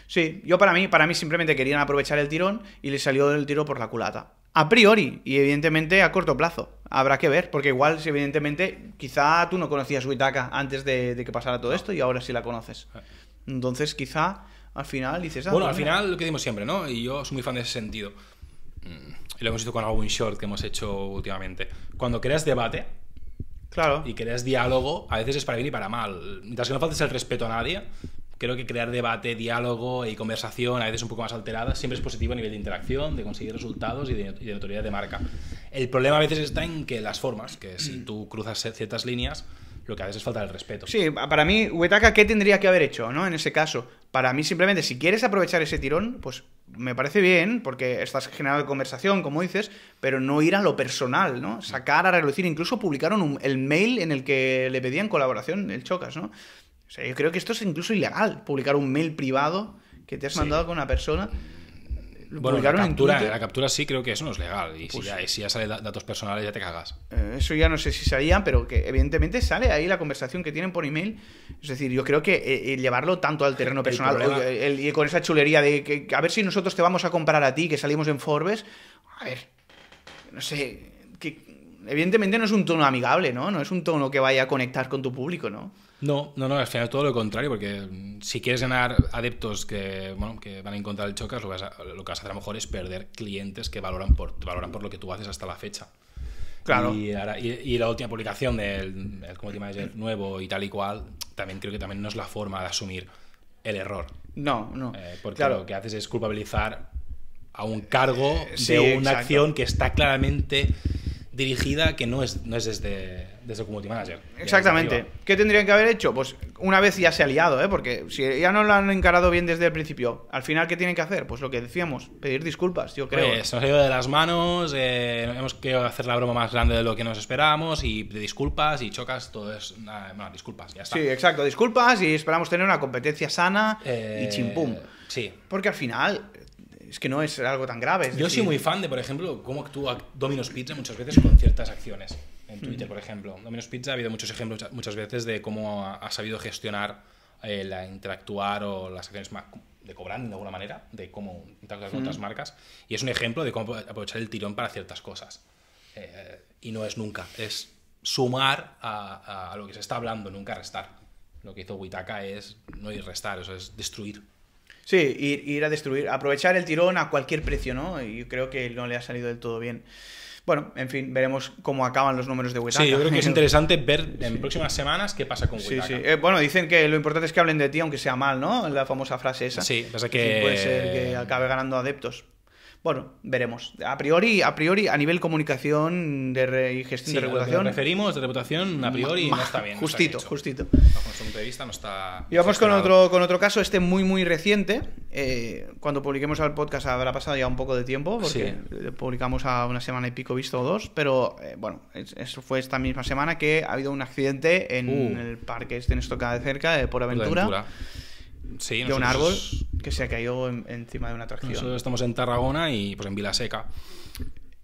Sí, yo para mí, para mí simplemente querían aprovechar el tirón y le salió el tiro por la culata. A priori, y evidentemente a corto plazo. Habrá que ver, porque igual, si evidentemente, quizá tú no conocías Witaka antes de, que pasara todo esto y ahora sí la conoces. Eh. Entonces, quizá al final dices. Ah, bueno, al final lo que dimos siempre, ¿no? Y yo soy muy fan de ese sentido. Mm, y lo hemos visto con algún short que hemos hecho últimamente. Cuando creas debate, Claro. Y que diálogo, a veces es para bien y para mal. Mientras que no faltes el respeto a nadie, creo que crear debate, diálogo y conversación, a veces un poco más alterada, siempre es positivo a nivel de interacción, de conseguir resultados y de, de notoriedad de marca. El problema a veces está en que las formas, que si tú cruzas ciertas líneas, lo que a veces falta el respeto. Sí, para mí, Huetaca, ¿qué tendría que haber hecho, no? En ese caso, para mí simplemente, si quieres aprovechar ese tirón, pues me parece bien, porque estás generando conversación, como dices, pero no ir a lo personal, ¿no? Sacar a relucir, incluso publicaron el mail en el que le pedían colaboración, el Chocas, ¿no? O sea, yo creo que esto es incluso ilegal, publicar un mail privado que te has mandado con una persona. Bueno, la captura, la captura sí creo que eso no es legal. Y si, pues ya, sale datos personales ya te cagas. Eh, eso ya no sé si salían, pero que evidentemente sale ahí la conversación que tienen por email. Es decir, yo creo que eh, eh, llevarlo tanto al terreno personal y con esa chulería de que a ver si nosotros te vamos a comprar a ti, que salimos en Forbes. A ver, no sé, que evidentemente no es un tono amigable, ¿no? No es un tono que vaya a conectar con tu público, ¿no? No, no, no, al final todo lo contrario, porque mm, si quieres ganar adeptos que, bueno, que van a encontrar el chocas, lo que, vas a, lo hacer a lo mejor es perder clientes que valoran por, valoran por lo que tú haces hasta la fecha. Claro. Y, la última publicación del Manager nuevo y tal y cual, también creo que también no es la forma de asumir el error. No, no. Eh, porque lo que haces es culpabilizar a un cargo eh, de una acción que está claramente dirigida que no es, no es desde de Community Manager. Exactamente. ¿Qué tendrían que haber hecho? Pues una vez ya se ha liado, ¿eh? porque si ya no lo han encarado bien desde el principio, al final, ¿qué tienen que hacer? Pues lo que decíamos, pedir disculpas, yo creo. se nos ha ido de las manos, eh, hemos querido hacer la broma más grande de lo que nos esperábamos y de disculpas y chocas, todo es. Una, bueno, disculpas, ya está. Sí, exacto, disculpas y esperamos tener una competencia sana y eh, chimpum. Sí. Porque al final, es que no es algo tan grave. Yo soy muy fan de, por ejemplo, cómo actúa Domino's Pizza muchas veces con ciertas acciones en Twitter, por ejemplo. Domino's Pizza ha habido muchos ejemplos muchas veces de cómo ha, sabido gestionar eh, la interactuar o las acciones de cobrando de alguna manera, de cómo interactuar con otras marcas. Y es un ejemplo de cómo aprovechar el tirón para ciertas cosas. Eh, y no es nunca, es sumar a, lo que se está hablando, nunca restar. Lo que hizo Witaka es no ir restar, eso es destruir. Sí, ir, a destruir, aprovechar el tirón a cualquier precio, ¿no? Y yo creo que no le ha salido del todo bien. Bueno, en fin, veremos cómo acaban los números de WhatsApp. Sí, yo creo que es <laughs> interesante ver en próximas semanas qué pasa con Witaka. Sí, sí. Eh, bueno, dicen que lo importante es que hablen de ti, aunque sea mal, ¿no? La famosa frase esa. Sí, pasa que... Sí, puede ser que acabe ganando adeptos. Bueno, veremos. A priori, a priori, a nivel comunicación de y gestión de reputación. A referimos de reputación, a priori no está bien. Justito, justito. Bajo nuestro punto de vista, no está. Y vamos con otro, con otro caso, este muy, muy reciente. Eh, cuando publiquemos el podcast habrá pasado ya un poco de tiempo, porque publicamos a una semana y pico visto dos, pero eh, bueno, eso fue esta misma semana que ha habido un accidente en uh. el parque este en Estocada de cerca, de Por Aventura sí, de un árbol que se ha caído encima de una atracción. Nosotros estamos en Tarragona y pues en Seca.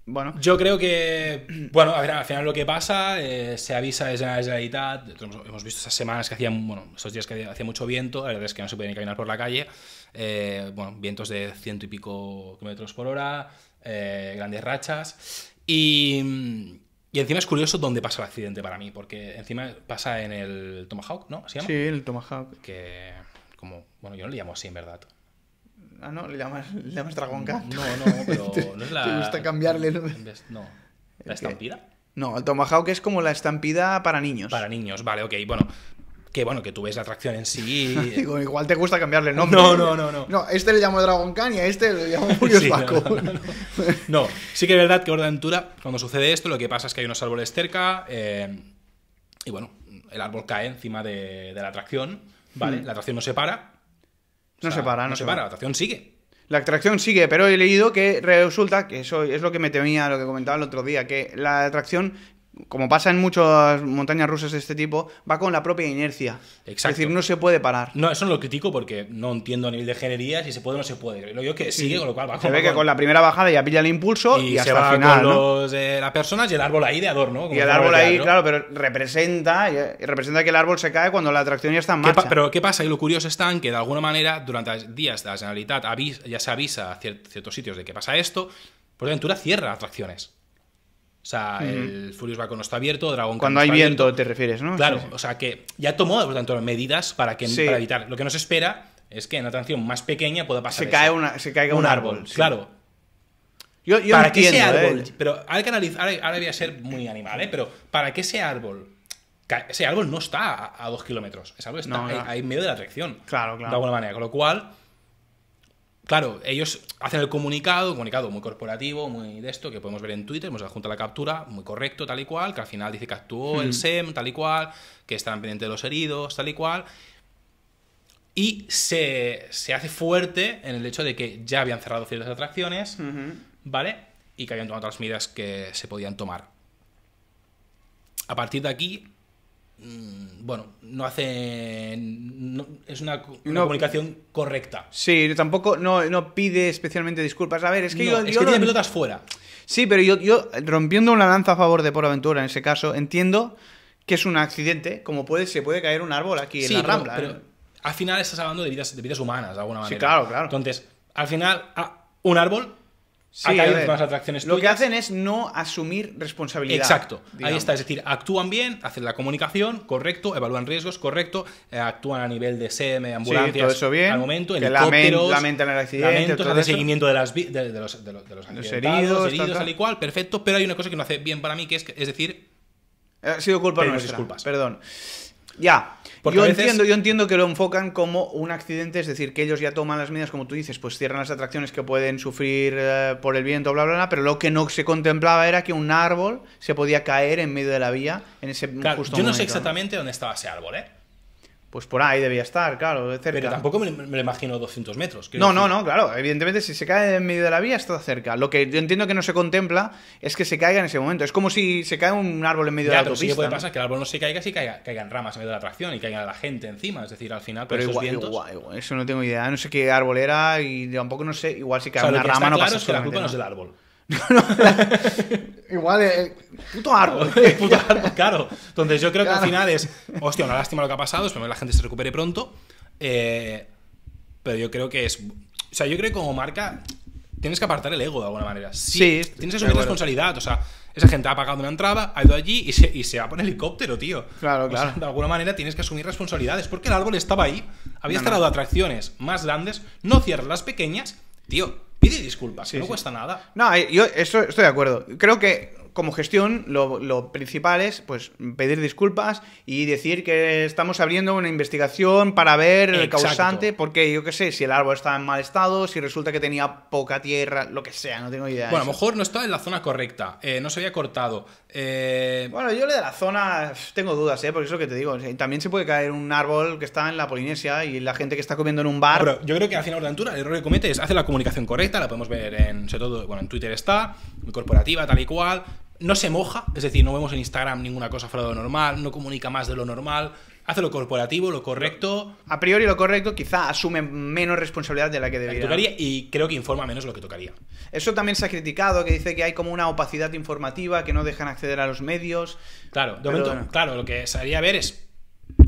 Bueno. Yo creo que, bueno, a ver, al final lo que pasa, eh, se avisa desde la edad, hemos visto esas semanas que hacían, bueno, esos días que hacía mucho viento, la verdad es que no se podía ni caminar por la calle, eh, bueno, vientos de ciento y pico kilómetros por hora, eh, grandes rachas, y, encima es curioso dónde pasa el accidente para mí, porque encima pasa en el Tomahawk, ¿no? Sí, el Tomahawk. Que como, bueno, yo no le llamo así en verdad. Ah, no, le llamas, le llamas Dragon Cat. No, no, <laughs> pero no es la. Te gusta cambiarle. el nombre? no. <laughs> ¿La estampida? No, el Tomahawk es como la estampida para niños. Para niños, vale, ok. Bueno, que bueno, que tú ves la atracción en sí. <laughs> igual te gusta cambiarle el nombre. No, no, no, no. No, este le llamo Dragon Khan y a este le llamo Julio sí, Paco. No, sí que es verdad que Aventura, cuando sucede esto, lo que pasa es que hay unos árboles cerca. Eh, y bueno, el árbol cae encima de, de la atracción ¿vale? Mm. La atracción no se para. no se para, no, se, para. para. La atracción sigue. La atracción sigue, pero he leído que resulta que eso es lo que me temía, lo que comentaba el otro día, que la atracción como pasa en muchas montañas rusas de este tipo, va con la propia inercia. Es decir, no se puede parar. No, eso no lo critico porque no entiendo a nivel de ingeniería si se puede o no se puede. Lo yo que sigue, con lo cual Se ve que con la primera bajada ya pilla el impulso y, hasta se va el final. Y los, de las personas y el árbol ahí de adorno. y el árbol ahí, claro, pero representa, representa que el árbol se cae cuando la atracción ya está en marcha. pero ¿qué pasa? Y lo curioso está en que de alguna manera durante días de la Generalitat ya se avisa a ciertos sitios de que pasa esto, por Ventura cierra atracciones. O sea, el Furious Bacon no está abierto, Dragon Cuando hay viento, te refieres, ¿no? Claro, o sea que ya tomó, por tanto, medidas para, que, evitar. Lo que nos espera es que en una tracción más pequeña pueda pasar. Se, Cae se caiga un, árbol. claro. Yo, ¿Para que ese árbol? ¿eh? Pero hay que analizar. Ahora, voy a ser muy animal, ¿eh? Pero ¿para que ese árbol? Ese árbol no está a, dos kilómetros. Ese árbol está Ahí, en medio de la atracción. Claro, claro. De alguna manera. Con lo cual, Claro, ellos hacen el comunicado, un comunicado muy corporativo, muy de esto, que podemos ver en Twitter, hemos adjunta la captura, muy correcto, tal y cual, que al final dice que actuó el SEM, mm. e tal y cual, que están pendientes de los heridos, tal y cual. Y se, hace fuerte en el hecho de que ya habían cerrado ciertas atracciones, ¿vale? Y que habían tomado otras medidas que se podían tomar. A partir de aquí, Mm, bueno, no hace. es una, comunicación correcta. Sí, tampoco no, pide especialmente disculpas. A ver, es que yo. Es que tiene pelotas fuera. Sí, pero yo, rompiendo una lanza a favor de Aventura en ese caso, entiendo que es un accidente, como puede, se puede caer un árbol aquí en la pero, rambla. Pero ¿eh? al final estás hablando de vidas, de vidas humanas, de alguna manera. Sí, claro, claro. Entonces, al final, ah, un árbol lo que hacen es no asumir responsabilidad. Exacto. Ahí está. Es decir, actúan bien, hacen la comunicación, correcto, evalúan riesgos, correcto, eh, actúan a nivel de SEM, ambulancias, sí, al momento, lamentan el accidente, hacen seguimiento de, las, de, los, heridos, al igual, perfecto, pero hay una cosa que no hace bien para mí, que es, decir... Ha sido culpa nuestra. Disculpas. Perdón. Ya, yo, entiendo, yo entiendo que lo enfocan como un accidente, es decir, que ellos ya toman las medidas, como tú dices, pues cierran las atracciones que pueden sufrir eh, por el viento, bla, bla, bla, pero lo que no se contemplaba era que un árbol se podía caer en medio de la vía en ese Yo no sé exactamente dónde estaba ese árbol, ¿eh? Pues por ahí debía estar, claro, cerca. Pero tampoco me, lo imagino 200 metros. No, no, no, claro. Evidentemente, si se cae en medio de la vía, está cerca. Lo que yo entiendo que no se contempla es que se caiga en ese momento. Es como si se cae un árbol en medio de la autopista. Sí que puede pasar que el árbol no se caiga si caigan ramas en medio de la atracción y caiga la gente encima. Es decir, al final, pero esos igual, vientos... igual, igual, eso no tengo idea. No sé qué árbol era y tampoco no sé. Igual si cae la una rama, no claro pasa es que la culpa no es del árbol. <laughs> Igual, eh, puto árbol. <laughs> puto árbol, claro. Entonces yo creo que al final es, hostia, una lástima lo que ha pasado, espero que la gente se recupere pronto. Eh, pero yo creo que es... O sea, yo creo que como marca tienes que apartar el ego de alguna manera. Sí. tienes que asumir responsabilidad. O sea, esa gente ha pagado una entrada, ha ido allí y se, y se va por helicóptero, tío. Claro, claro. de alguna manera tienes que asumir responsabilidades. Porque el árbol estaba ahí, había instalado atracciones más grandes, no cierras las pequeñas. Tío, Pide disculpas, no cuesta nada. No, eh, yo estoy de acuerdo. Creo que como gestión, lo, principal es pues pedir disculpas y decir que estamos abriendo una investigación para ver el causante, porque yo qué sé, si el árbol está en mal estado, si resulta que tenía poca tierra, lo que sea, no tengo idea. Bueno, a lo mejor no está en la zona correcta, eh, no se había cortado. Eh, bueno, yo le de la zona tengo dudas, ¿eh? porque es lo que te digo. También se puede caer un árbol que está en la Polinesia y la gente que está comiendo en un bar. yo creo que al final de la altura el error que comete es hacer la comunicación correcta, la podemos ver en, todo, bueno, en Twitter está, muy corporativa, tal y cual no se moja, es decir, no vemos en Instagram ninguna cosa fuera de lo normal, no comunica más de lo normal, hace lo corporativo, lo correcto. A priori lo correcto, quizá asume menos responsabilidad de la que debería. y creo que informa menos lo que tocaría. Eso también se ha criticado, que dice que hay como una opacidad informativa, que no dejan acceder a los medios. Claro, claro, lo que se haría ver es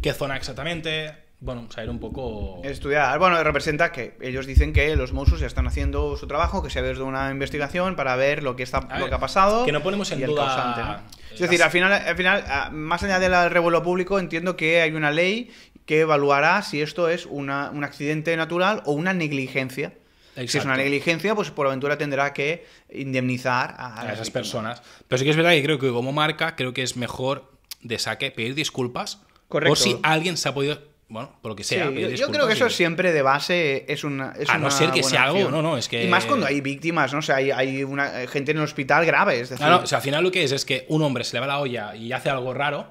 qué zona exactamente, bueno, saber un poco... Estudiar. Bueno, representa que ellos dicen que los Mossos ya están haciendo su trabajo, que se ha hecho una investigación para ver lo que, está, lo que ha pasado. Que no ponemos en duda... Eh, es decir, al final, al final, ah, más allá del revuelo público, entiendo que hay una ley que evaluará si esto es un accidente natural o una negligencia. Si es una negligencia, pues por aventura tendrá que indemnizar a, esas personas. Pero sí que es verdad que creo que como marca, creo que es mejor de saque pedir disculpas. Correcto. Por si alguien se ha podido bueno, por lo que sea. Eh, yo, creo que eso siempre de base es una. a no ser que sea algo, no, no, es que. Y más cuando hay víctimas, ¿no? O sea, hay, una eh, gente en el hospital grave. Es No, o sea, al final lo que es es que un hombre se le va la olla y hace algo raro,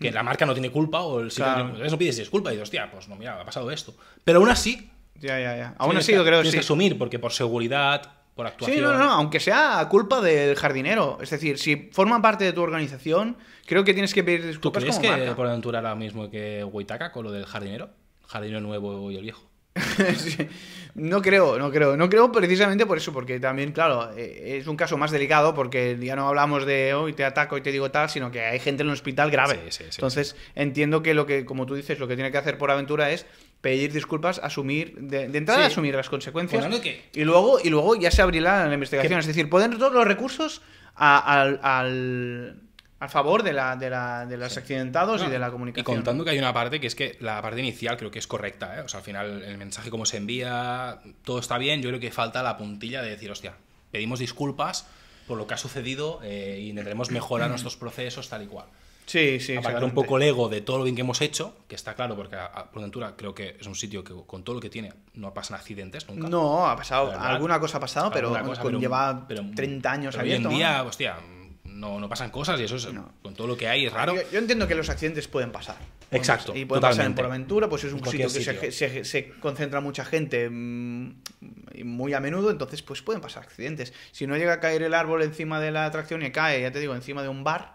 que la marca no tiene culpa o el no eso pides disculpa y dices, hostia, pues no, mira, ha pasado esto. Pero aún así. Ya, ya, ya. Aún así, yo creo que sí. que asumir, porque por seguridad, por Sí, no, no, aunque sea culpa del jardinero. Es decir, si forma parte de tu organización, creo que tienes que pedir disculpas. ¿Tú crees como que por aventura ahora mismo que Waitaka con lo del jardinero? Jardinero nuevo y el viejo. <laughs> No creo, no creo. No creo precisamente por eso, porque también, claro, eh, es un caso más delicado porque ya no hablamos de hoy te ataco y te digo tal, sino que hay gente en el hospital grave. Entonces, entiendo que lo que, como tú dices, lo que tiene que hacer por aventura es pedir disculpas, asumir, de, entrada asumir las consecuencias. y luego, y luego ya se abrirá la investigación. Es decir, poner todos los recursos a, al, al, favor de, la, de, la, de los accidentados y de la comunicación. Y contando que hay una parte que es que la parte inicial creo que es correcta, ¿eh? O sea, al final el mensaje como se envía, todo está bien, yo creo que falta la puntilla de decir, hostia, pedimos disculpas por lo que ha sucedido eh, y intentaremos mejorar <clears throat> nuestros procesos tal y cual. Sí, sí. un poco el ego de todo lo bien que hemos hecho, que está claro, porque porventura creo que es un sitio que con todo lo que tiene no pasan accidentes nunca. No, ha pasado, alguna cosa ha pasado, pero, lleva 30 años Hoy en día, ¿no? hostia, no, pasan cosas y eso es, con todo lo que hay es raro. Yo, entiendo que los accidentes pueden pasar. Exacto. Y pueden pasar en Porventura, pues es un sitio que Se, se, concentra mucha gente mm, muy a menudo, entonces pues pueden pasar accidentes. Si no llega a caer el árbol encima de la atracción y cae, ya te digo, encima de un bar.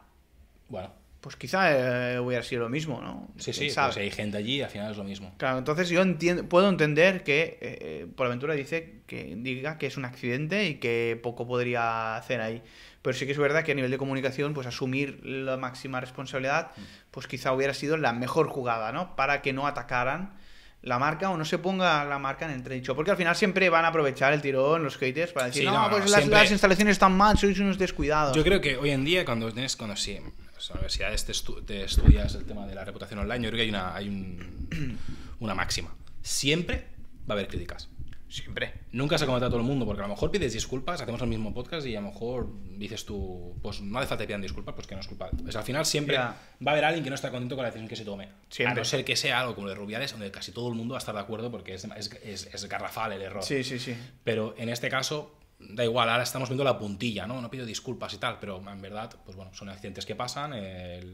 Bueno pues quizá eh, hubiera sido lo mismo, ¿no? Sí, sí, pues hay gente allí, al final es lo mismo. Claro, entonces yo entiendo, puedo entender que por eh, eh, aventura dice que diga que es un accidente y que poco podría hacer ahí. Pero sí que es verdad que a nivel de comunicación, pues asumir la máxima responsabilidad, mm. pues quizá hubiera sido la mejor jugada, ¿no? Para que no atacaran la marca o no se ponga la marca en entredicho. Porque al final siempre van a aprovechar el tirón los haters para decir, no, pues las, instalaciones están mal, sois unos descuidados. Yo creo que hoy en día, cuando tienes, cuando sí en pues, universidades este te, estudias el tema de la reputación online, yo creo que hay una, hay <clears throat> una máxima. Siempre va a haber críticas. Siempre. Nunca se comenta a todo el mundo, porque a lo mejor pides disculpas, hacemos el mismo podcast y a lo mejor dices tú, pues no hace falta que pidan disculpas, pues que no es culpa. Pues al final siempre va a haber alguien que no está contento con la decisión que se tome. A no ser que sea algo como el de Rubiales, donde casi todo el mundo va a estar de acuerdo porque es, es garrafal el error. Sí, sí, sí. Pero en este caso, da igual, ahora estamos viendo la puntilla, ¿no? No pido disculpas y tal, pero en verdad, pues bueno, son accidentes que pasan,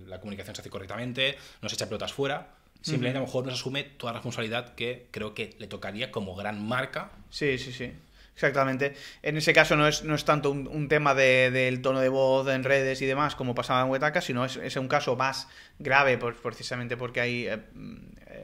la comunicación se hace correctamente, no se echa pelotas fuera. Simplemente a lo mejor nos asume toda la responsabilidad que creo que le tocaría como gran marca. Sí, sí, sí. Exactamente. En ese caso no es, no es tanto un, tema del tono de voz en redes y demás como pasaba en Huetaca, sino es, un caso más grave precisamente porque hay eh,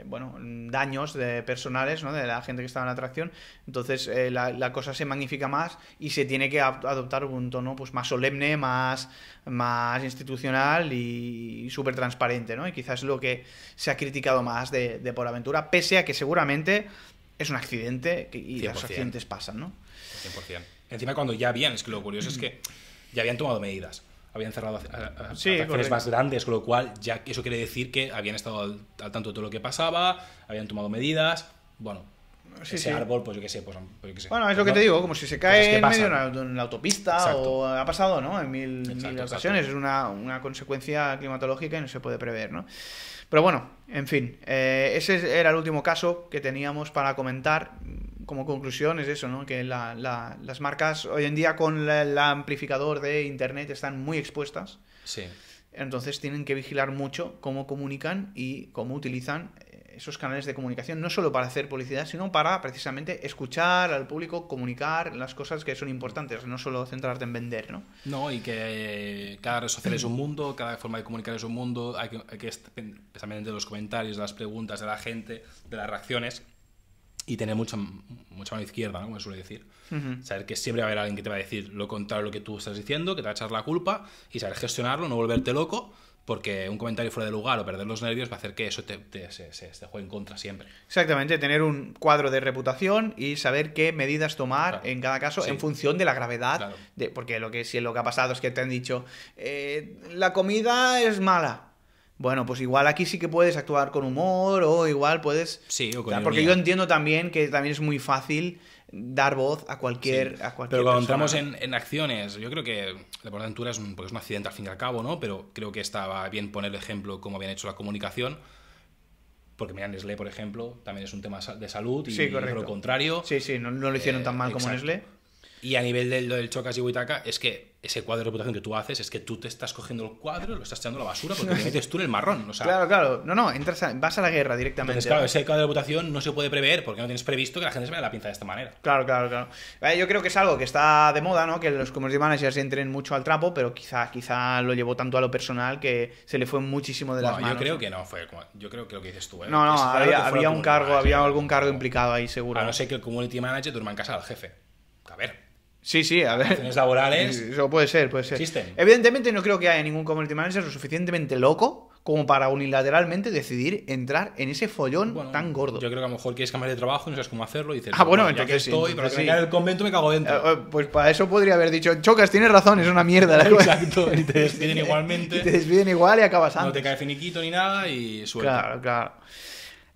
bueno, daños de personales de la gente que estaba en la atracción. Entonces eh, la, cosa se magnifica más y se tiene que adoptar un tono pues, más solemne, más, más institucional y, súper transparente. ¿no? Y quizás lo que se ha criticado más de, Por Aventura, pese a que seguramente es un accidente y los accidentes pasan. ¿no? 100%. Encima cuando ya habían, es que lo curioso es que ya habían tomado medidas habían cerrado a, más grandes, con lo cual ya eso quiere decir que habían estado al, tanto de todo lo que pasaba, habían tomado medidas, bueno, ese árbol, pues, pues yo qué sé, Bueno, es lo que pues te digo, como si se cae en medio de una, autopista o ha pasado, ¿no? En mil, ocasiones. Es una, consecuencia climatológica y no se puede prever, ¿no? Pero bueno, en fin, eh, ese era el último caso que teníamos para comentar como conclusión es eso, ¿no? Que las marcas hoy en día con el amplificador de internet están muy expuestas. Sí. Entonces tienen que vigilar mucho cómo comunican y cómo utilizan eh, esos canales de comunicación, no solo para hacer publicidad, sino para precisamente escuchar al público, comunicar las cosas que son importantes, no solo centrarte en vender, ¿no? No, y que eh, cada red social es un mundo, cada forma de comunicar es un mundo, hay que, estar, de los comentarios, las preguntas de la gente, de las reacciones, y tener mucha, mucha mano izquierda, ¿no? como se suele decir. Saber que siempre va a haber alguien que te va a decir lo contrario a lo que tú estás diciendo, que te va a echar la culpa y saber gestionarlo, no volverte loco, porque un comentario fuera de lugar o perder los nervios va a hacer que eso te, se, juegue en contra siempre. Exactamente, tener un cuadro de reputación y saber qué medidas tomar en cada caso en función de la gravedad. De, porque lo que, si lo que ha pasado es que te han dicho, eh, la comida es mala bueno, pues igual aquí sí que puedes actuar con humor o igual puedes... Sí, o Porque yo entiendo también que también es muy fácil dar voz a cualquier... pero cuando entramos en, acciones, yo creo que la aventura es un, pues, es un accidente al fin y al cabo, ¿no? Pero creo que estaba bien poner el ejemplo cómo habían hecho la comunicación. Porque mira, Nestlé, por ejemplo, también es un tema de salud y sí, lo contrario. Sí, sí, no, lo hicieron tan eh, mal como Nestlé. Y a nivel de del Chocas y Huitaca, es que ese cuadro de reputación que tú haces es que tú te estás cogiendo el cuadro, lo estás echando a la basura porque te metes tú en el marrón. claro, claro. No, no, entras vas a la guerra directamente. claro, ese cuadro de reputación no se puede prever porque no tienes previsto que la gente se vea la pinza de esta manera. Claro, claro, claro. Eh, yo creo que es algo que está de moda, ¿no? Que los community managers entren mucho al trapo, pero quizá, quizá lo llevó tanto a lo personal que se le fue muchísimo de las manos. Yo creo que no, fue como, yo creo que lo que dices tú, ¿eh? No, no, había, un cargo, había algún cargo implicado ahí, seguro. A no ser que el community manager duerma en casa al jefe. Sí, sí, a ver. laborales. Eso puede ser, puede ser. Existen. Evidentemente no creo que haya ningún community manager lo suficientemente loco como para unilateralmente decidir entrar en ese follón tan gordo. Yo creo que a lo mejor quieres cambiar de trabajo y no sabes cómo hacerlo y dices, ah, bueno, entonces que sí, estoy, pero el convento me cago dentro. Ah, oh, pues para eso podría haber dicho, Chocas, tienes razón, es una mierda la <laughs> Exacto, y te despiden <laughs> igualmente. te despiden igual y acabas antes. No te cae finiquito ni nada y suelta. Claro, claro.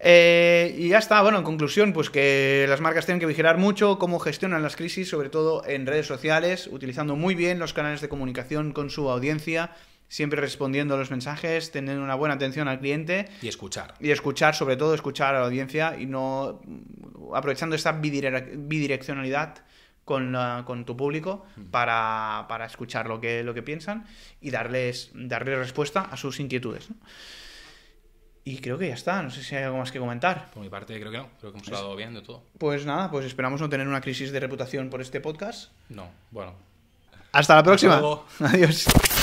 Eh, y ya está, bueno, en conclusión, pues que las marcas tienen que vigilar mucho cómo gestionan las crisis, sobre todo en redes sociales, utilizando muy bien los canales de comunicación con su audiencia, siempre respondiendo a los mensajes, teniendo una buena atención al cliente. Y escuchar. Y escuchar, sobre todo escuchar a la audiencia y no aprovechando esta bidireccionalidad. Con, con, tu público para, escuchar lo que, lo que piensan y darles, darles respuesta a sus inquietudes. ¿no? Y creo que ya está, no sé si hay algo más que comentar. Por mi parte, creo que no, creo que hemos estado pues bien de todo. Pues nada, pues esperamos no tener una crisis de reputación por este podcast. No, bueno. Hasta la próxima. <laughs> Adiós.